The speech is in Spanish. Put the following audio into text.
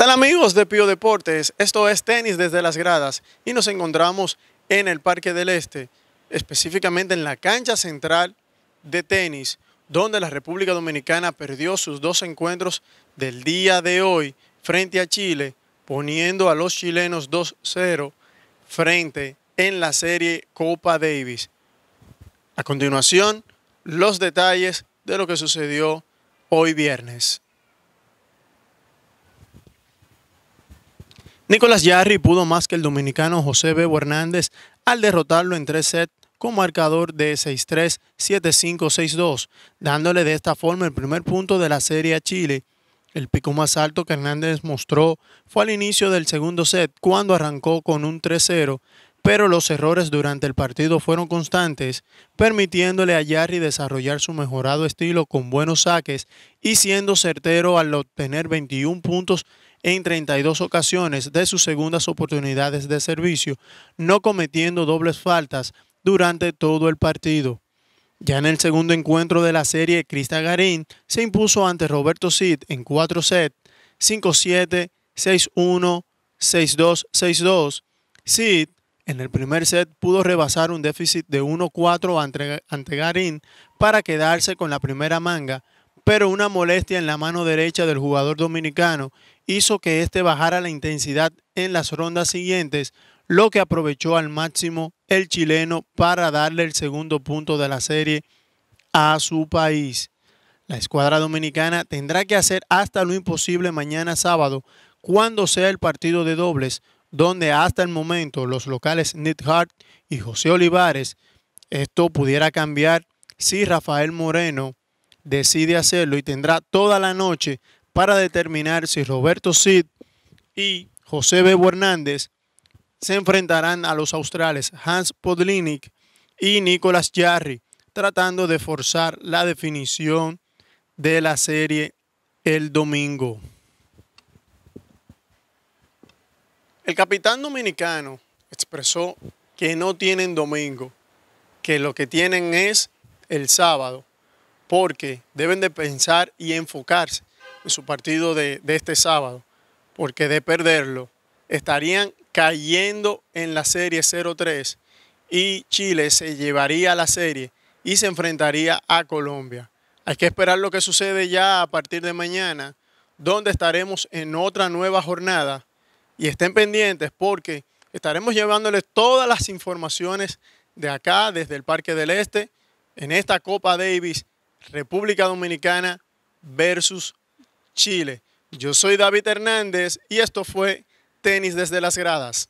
tal amigos de Pío Deportes? Esto es Tenis desde las gradas y nos encontramos en el Parque del Este, específicamente en la cancha central de tenis, donde la República Dominicana perdió sus dos encuentros del día de hoy frente a Chile, poniendo a los chilenos 2-0 frente en la serie Copa Davis. A continuación, los detalles de lo que sucedió hoy viernes. Nicolás Yarri pudo más que el dominicano José Bebo Hernández al derrotarlo en tres sets con marcador de 6-3, 7-5, 6-2, dándole de esta forma el primer punto de la Serie a Chile. El pico más alto que Hernández mostró fue al inicio del segundo set, cuando arrancó con un 3-0, pero los errores durante el partido fueron constantes, permitiéndole a Yarri desarrollar su mejorado estilo con buenos saques y siendo certero al obtener 21 puntos en 32 ocasiones de sus segundas oportunidades de servicio, no cometiendo dobles faltas durante todo el partido. Ya en el segundo encuentro de la serie, Krista Garín se impuso ante Roberto Sid en 4 sets, 5-7, 6-1, 6-2, 6-2. Sid en el primer set pudo rebasar un déficit de 1-4 ante, ante Garín para quedarse con la primera manga, pero una molestia en la mano derecha del jugador dominicano hizo que éste bajara la intensidad en las rondas siguientes, lo que aprovechó al máximo el chileno para darle el segundo punto de la serie a su país. La escuadra dominicana tendrá que hacer hasta lo imposible mañana sábado, cuando sea el partido de dobles, donde hasta el momento los locales Nick Hart y José Olivares, esto pudiera cambiar si Rafael Moreno decide hacerlo y tendrá toda la noche para determinar si Roberto Sid y José Bebo Hernández se enfrentarán a los australes Hans Podlinik y Nicolas Jarry, tratando de forzar la definición de la serie el domingo. El capitán dominicano expresó que no tienen domingo, que lo que tienen es el sábado porque deben de pensar y enfocarse en su partido de, este sábado, porque de perderlo estarían cayendo en la serie 0-3 y Chile se llevaría a la serie y se enfrentaría a Colombia. Hay que esperar lo que sucede ya a partir de mañana, donde estaremos en otra nueva jornada. Y estén pendientes porque estaremos llevándoles todas las informaciones de acá, desde el Parque del Este, en esta Copa Davis República Dominicana versus Chile. Yo soy David Hernández y esto fue Tenis desde las gradas.